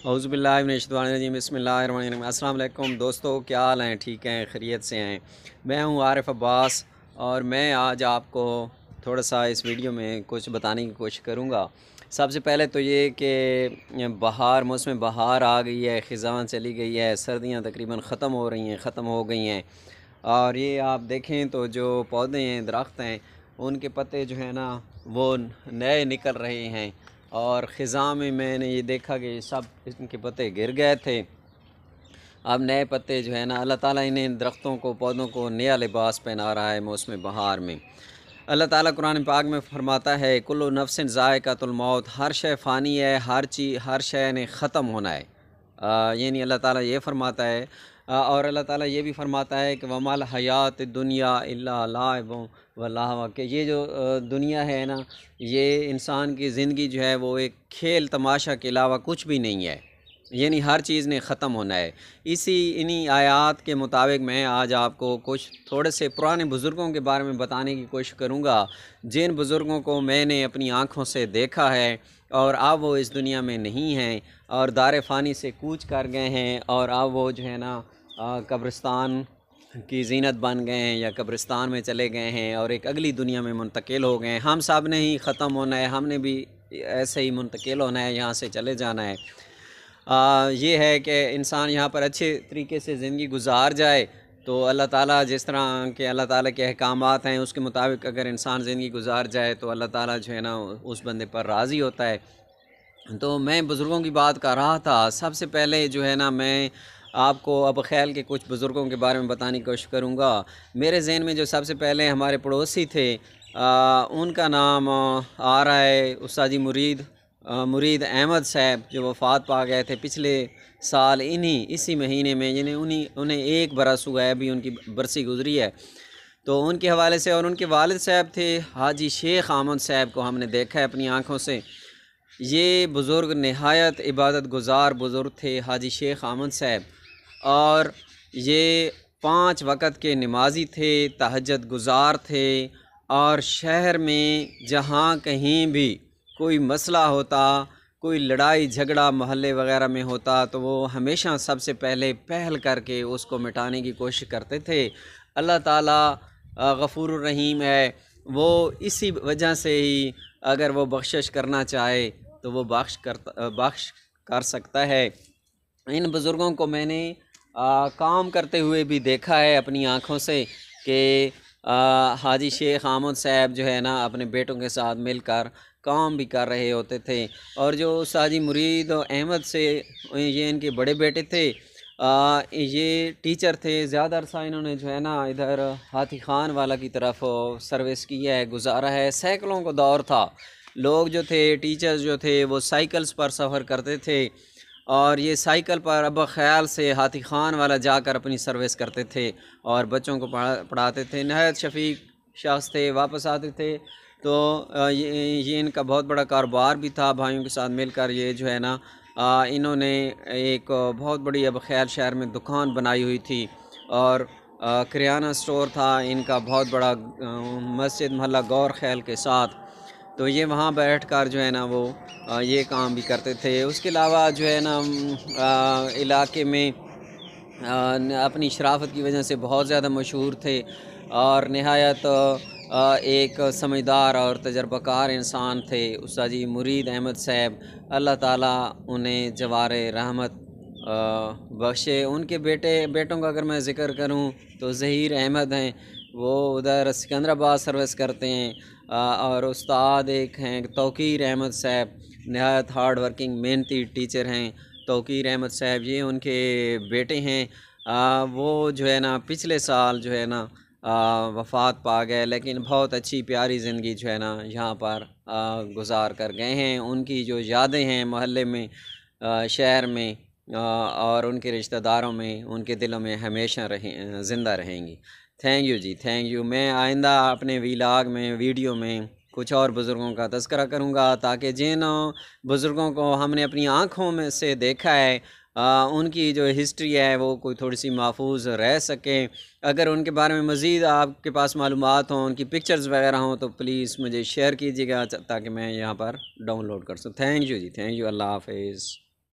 अस्सलाम बसमीम दोस्तों क्या हाल हैं ठीक हैं खैरियत से हैं मैं हूं आरिफ अब्बास और मैं आज आपको थोड़ा सा इस वीडियो में कुछ बताने की कोशिश करूंगा सबसे पहले तो ये कि बहार मौसम बहार आ गई है ख़िज़ान चली गई है सर्दियां तकरीबन ख़त्म हो रही हैं ख़त्म हो गई हैं और ये आप देखें तो जो पौधे हैं दरख्त हैं उनके पत्ते जो है ना वो नए निकल रहे हैं और ख़ज़ा में मैंने ये देखा कि सब इनके पत्ते गिर गए थे अब नए पत्ते जो है ना अल्लाह ताला इन्हें दरख्तों को पौधों को नया लिबास पहना रहा है मौसम बहार में अल्लाह ताला कुरान पाक में फरमाता है कुल्लो नफसिन मौत हर शय फ़ानी है हर चीज़ हर शे ने ख़त्म होना है यानी अल्लाह ताला ये फरमाता है और अल्लाह ताला ये भी फरमाता है कि वमाल हयात दुनिया लाबों वल्लाह के ये जो दुनिया है ना ये इंसान की ज़िंदगी जो है वो एक खेल तमाशा के अलावा कुछ भी नहीं है यानी हर चीज़ ने ख़त्म होना है इसी इन्हीं आयात के मुताबिक मैं आज आपको कुछ थोड़े से पुराने बुज़ुर्गों के बारे में बताने की कोशिश करूँगा जिन बुज़ुर्गों को मैंने अपनी आँखों से देखा है और अब वो इस दुनिया में नहीं हैं और दार फ़ानी से कूच कर गए हैं और अब वो जो है ना कब्रिस्तान की जीनत बन गए हैं या कब्रिस्तान में चले गए हैं और एक अगली दुनिया में मुंतकिल हो गए हैं हम सब ने ही ख़त्म होना है हमने भी ऐसे ही मुंतकिल होना है यहाँ से चले जाना है आ, ये है कि इंसान यहाँ पर अच्छे तरीके से ज़िंदगी गुजार जाए तो अल्लाह ताला जिस तरह के अल्लाह ताला के अहकाम हैं उसके मुताबिक अगर इंसान ज़िंदगी गुजार जाए तो अल्लाह ताला जो है ना उस बंदे पर राज़ी होता है तो मैं बुज़ुर्गों की बात कर रहा था सबसे पहले जो है ना मैं आपको अब ख्याल के कुछ बुज़ुर्गों के बारे में बताने की कोशिश करूँगा मेरे जहन में जो सबसे पहले हमारे पड़ोसी थे आ, उनका नाम आ रहा है उस्तादी मुरीद मुरीद अहमद साहब जो वफ़ात पा गए थे पिछले साल इन्हीं इसी महीने में यानी उन्हीं उन्हें एक बरस हुआ है अभी उनकी बरसी गुजरी है तो उनके हवाले से और उनके वालद साहब थे हाजी शेख आमद साहब को हमने देखा है अपनी आँखों से ये बुज़ुर्ग नहायत इबादत गुजार बुज़ुर्ग थे हाजी शेख आमद साहब और ये पाँच वक़्त के नमाजी थे तहजद गुजार थे और शहर में जहाँ कहीं भी कोई मसला होता कोई लड़ाई झगड़ा मोहल्ले वगैरह में होता तो वो हमेशा सबसे पहले पहल करके उसको मिटाने की कोशिश करते थे अल्लाह ताला गफूर रहीम है वो इसी वजह से ही अगर वो बख्शिश करना चाहे तो वो बख्श कर बख्श कर सकता है इन बुज़ुर्गों को मैंने आ, काम करते हुए भी देखा है अपनी आँखों से कि हाजी शेख आमद साहब जो है ना अपने बेटों के साथ मिलकर काम भी कर रहे होते थे और जो साजी मुरीद अहमद से ये इनके बड़े बेटे थे आ, ये टीचर थे ज़्यादा अरसा इन्होंने जो है ना इधर हाथी खान वाला की तरफ सर्विस की है गुजारा है साइकिलों का दौर था लोग जो थे टीचर्स जो थे वो साइकिल्स पर सफ़र करते थे और ये साइकिल पर अब ख्याल से हाथी खान वाला जाकर अपनी सर्विस करते थे और बच्चों को पढ़ा पढ़ाते थे नहत शफीक थे वापस आते थे तो ये ये इनका बहुत बड़ा कारोबार भी था भाइयों के साथ मिलकर ये जो है ना इन्होंने एक बहुत बड़ी अब खैर शहर में दुकान बनाई हुई थी और करियाना स्टोर था इनका बहुत बड़ा मस्जिद महला गौर खैल के साथ तो ये वहाँ बैठ कर जो है ना वो ये काम भी करते थे उसके अलावा जो है ना इलाके में अपनी शराफत की वजह से बहुत ज़्यादा मशहूर थे और नहायत एक समझदार और तजर्बाकार इंसान थे उसाजी मुरीद अहमद साहब अल्लाह ताला उन्हें जवार रहमत बख्शे उनके बेटे बेटों का अगर मैं ज़िक्र करूं तो ज़हीर अहमद हैं वो उधर सिकंदराबाद सर्विस करते हैं और उस्ताद एक हैं तोकीर अहमद साहब नहायत हार्ड वर्किंग मेहनती टीचर हैं तोकीर अहमद साहब ये उनके बेटे हैं वो जो है ना पिछले साल जो है ना वफ़ात पा गए लेकिन बहुत अच्छी प्यारी ज़िंदगी जो है ना यहाँ पर गुजार कर गए हैं उनकी जो यादें हैं मोहल्ले में शहर में और उनके रिश्तेदारों में उनके दिलों में हमेशा रहें ज़िंदा रहेंगी thank you ji thank you मैं आइंदा अपने वीलाग में वीडियो में कुछ और बुज़ुर्गों का तस्करा करूँगा ताकि जिन बुज़ुर्गों को हमने अपनी आँखों में से देखा है आ, उनकी जो हिस्ट्री है वो कोई थोड़ी सी महफूज रह सकें अगर उनके बारे में मज़ीद आपके पास मालूम हों उनकी पिक्चर्स वगैरह हों तो प्लीज़ मुझे शेयर कीजिएगा ताकि मैं यहाँ पर डाउनलोड कर सकूँ thank you ji thank you अल्लाह हाफिज़